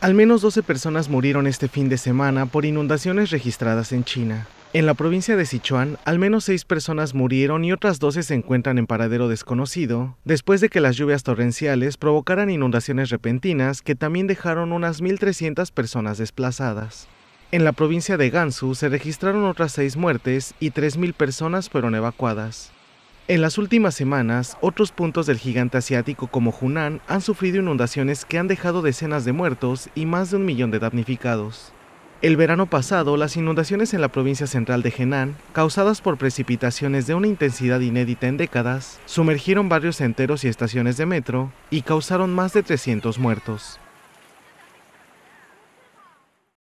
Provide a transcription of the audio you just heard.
Al menos 12 personas murieron este fin de semana por inundaciones registradas en China. En la provincia de Sichuan, al menos 6 personas murieron y otras 12 se encuentran en paradero desconocido, después de que las lluvias torrenciales provocaran inundaciones repentinas que también dejaron unas 1.300 personas desplazadas. En la provincia de Gansu se registraron otras 6 muertes y 3.000 personas fueron evacuadas. En las últimas semanas, otros puntos del gigante asiático como Hunan han sufrido inundaciones que han dejado decenas de muertos y más de un millón de damnificados. El verano pasado, las inundaciones en la provincia central de Henan, causadas por precipitaciones de una intensidad inédita en décadas, sumergieron barrios enteros y estaciones de metro y causaron más de 300 muertos.